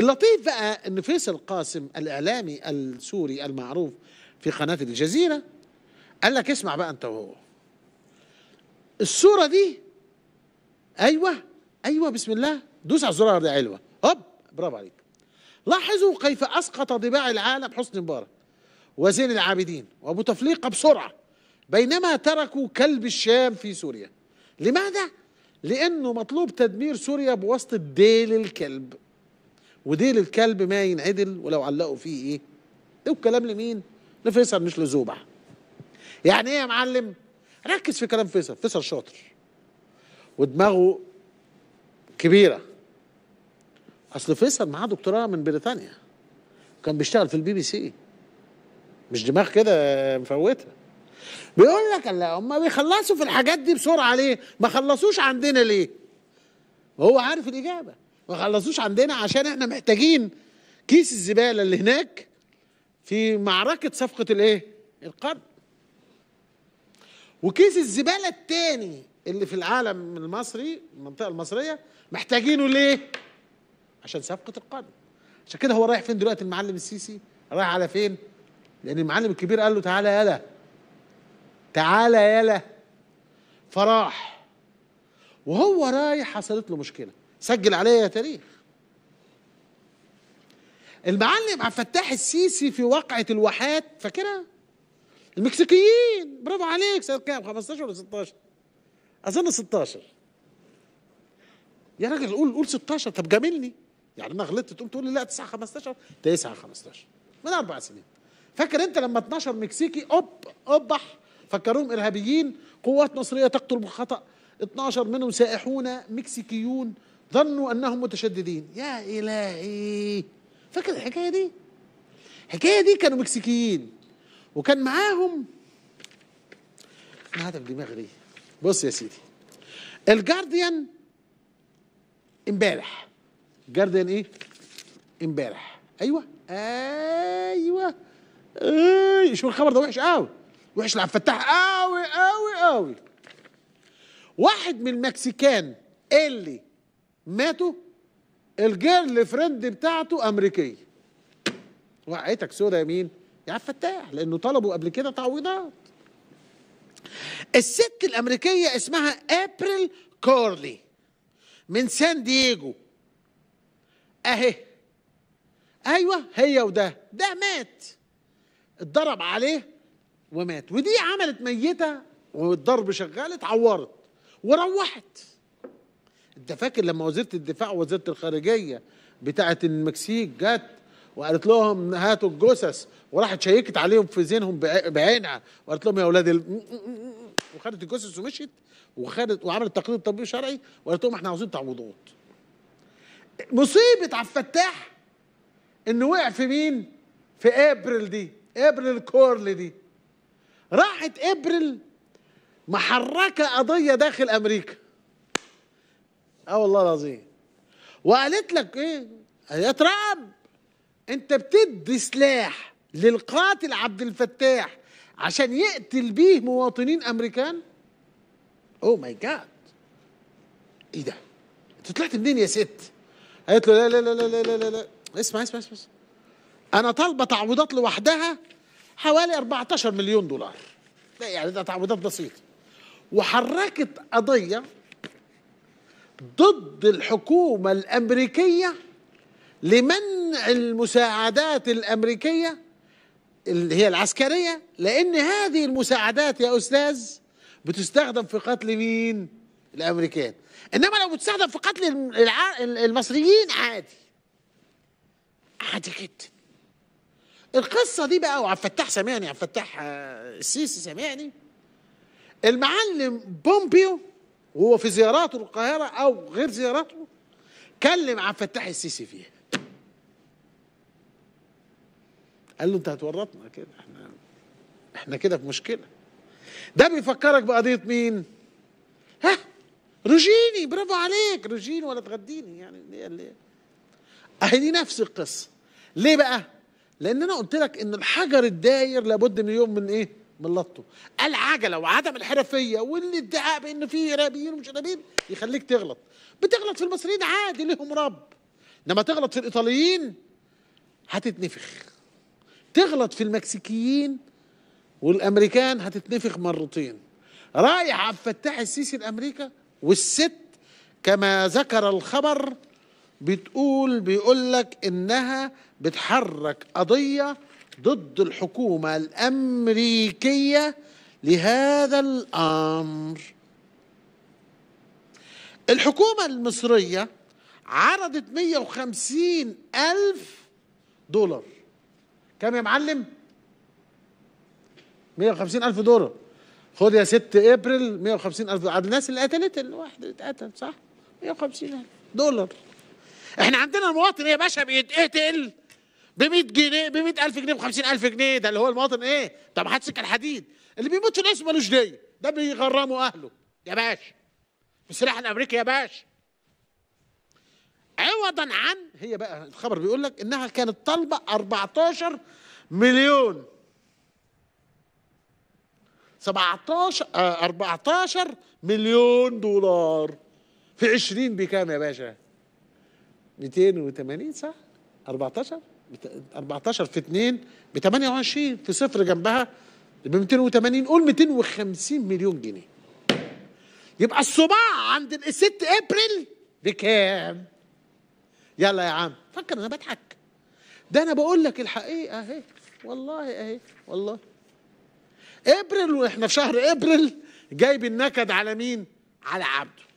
اللطيف بقى ان فيصل قاسم الاعلامي السوري المعروف في قناه الجزيره قال لك اسمع بقى انت وهو الصوره دي ايوه ايوه بسم الله دوس على الزرار ده علوه هوب برافو عليك لاحظوا كيف اسقط ضباع العالم حسني مبارك وزين العابدين وابو تفليقه بسرعه بينما تركوا كلب الشام في سوريا لماذا لانه مطلوب تدمير سوريا بواسطه ديل الكلب وديل الكلب ما ينعدل ولو علقوا فيه ايه ده الكلام لمين لفيصل مش لزوبع يعني ايه يا معلم ركز في كلام فيصل فيصل شاطر ودماغه كبيره اصل فيصل معاه دكتوراه من بريطانيا كان بيشتغل في البي بي سي مش دماغ كده مفوته بيقول لك لا هم بيخلصوا في الحاجات دي بسرعه ليه ما خلصوش عندنا ليه هو عارف الاجابه ما خلصوش عندنا عشان احنا محتاجين كيس الزباله اللي هناك في معركه صفقه الايه؟ القرن. وكيس الزباله الثاني اللي في العالم المصري المنطقه المصريه محتاجينه ليه؟ عشان صفقه القرن. عشان كده هو رايح فين دلوقتي المعلم السيسي؟ رايح على فين؟ لان المعلم الكبير قال له تعالى يلا تعالى يلا فراح وهو رايح حصلت له مشكله سجل عليا يا تاريخ المعلم عبد الفتاح السيسي في وقعة الواحات فاكرها؟ المكسيكيين برافو عليك سنة كام 15 ولا 16 أظن 16 يا راجل قول قول 16 طب جاملني يعني انا غلطت تقوم تقول لي لا 9 15 9 15 من اربع سنين فاكر انت لما 12 مكسيكي اوب اوبح فكروهم ارهابيين قوات مصريه تقتل بالخطا 12 منهم سائحون مكسيكيون ظنوا أنهم متشددين يا إلهي فاكر الحكاية دي الحكاية دي كانوا مكسيكيين وكان معاهم في دماغي ليه بص يا سيدي الجارديان امبارح جارديان ايه امبارح ايوه ايوه ايه شو الخبر ده وحش قوي وحش لعب فتاح قوي قوي قوي واحد من المكسيكان اللي ماتوا الجيرل فريند بتاعته امريكيه وقعتك سودا يا مين يا عبد الفتاح لانه طلبوا قبل كده تعويضات الست الامريكيه اسمها ابريل كورلي من سان دييجو اهي ايوه هي وده ده مات اتضرب عليه ومات ودي عملت ميته والضرب شغال اتعورت وروحت انت فاكر لما وزيره الدفاع ووزيره الخارجيه بتاعه المكسيك جت وقالت لهم هاتوا الجثث وراحت شيكت عليهم في زينهم بعينها وقالت لهم يا اولاد ال... وخدت الجثث ومشيت وخدت وعملت تقرير طبي شرعي وقالت لهم احنا عاوزين تعويضات مصيبه عبد الفتاح انه وقع في مين في ابريل دي ابريل كورل دي راحت ابريل محركه قضيه داخل امريكا اه والله العظيم وقالت لك ايه يا ترقب انت بتدي سلاح للقاتل عبد الفتاح عشان يقتل بيه مواطنين امريكان او ماي جاد ايه ده انت طلعت منين يا ست قالت له لا لا لا لا لا لا, لا. اسمع اسمع اسمع انا طالبه تعويضات لوحدها حوالي 14 مليون دولار لا يعني ده تعويضات بسيطه وحركت قضيه ضد الحكومة الأمريكية لمنع المساعدات الأمريكية اللي هي العسكرية لأن هذه المساعدات يا أستاذ بتستخدم في قتل مين؟ الأمريكان إنما لو بتستخدم في قتل المصريين عادي عادي جدا القصة دي بقى وعبد الفتاح سامعني عبد الفتاح آه، السيسي سامعني المعلم بومبيو وهو في زياراته للقاهرة أو غير زياراته كلم عبد الفتاح السيسي فيها قال له أنت هتورطنا كده احنا احنا كده في مشكلة ده بيفكرك بقضية مين؟ ها روجيني برافو عليك روجيني ولا تغديني يعني ليه ليه اهي دي نفس القصة ليه بقى؟ لأن أنا قلت لك إن الحجر الداير لابد من يوم من إيه؟ بلطته العجله وعدم الحرفيه والادعاء بان في ارهابيين ومش ارهابيين يخليك تغلط بتغلط في المصريين عادي لهم رب انما تغلط في الايطاليين هتتنفخ تغلط في المكسيكيين والامريكان هتتنفخ مرتين رايح عبد الفتاح السيسي لامريكا والست كما ذكر الخبر بتقول بيقول لك انها بتحرك قضيه ضد الحكومة الأمريكية لهذا الأمر الحكومة المصرية عرضت 150 ألف دولار كم يا معلم؟ 150 ألف دولار خد يا ست ابريل 150 ألف دولار الناس اللي قتلت الواحد اللي اتقتل صح؟ 150 ألف دولار احنا عندنا المواطن يا باشا بيتقتل ب 100 جنيه ب 100000 جنيه ب 50000 جنيه ده اللي هو المواطن ايه؟ ده ما حدش سكه الحديد اللي بيموت في الاسم ملوش ديه ده بيغرموا اهله يا باشا بالسلاح الامريكي يا باشا عوضا عن هي بقى الخبر بيقول لك انها كانت طالبه 14 مليون 17 14 آه، مليون دولار في 20 بكام يا باشا؟ 280 صح؟ 14 14 في 2 ب 28 في صفر جنبها ب 280 قول 250 مليون جنيه يبقى الصباع عند الست ابريل بكام؟ يلا يا عم فكر انا بضحك ده انا بقول لك الحقيقه اهي والله اهي والله ابريل واحنا في شهر ابريل جايب النكد على مين؟ على عبده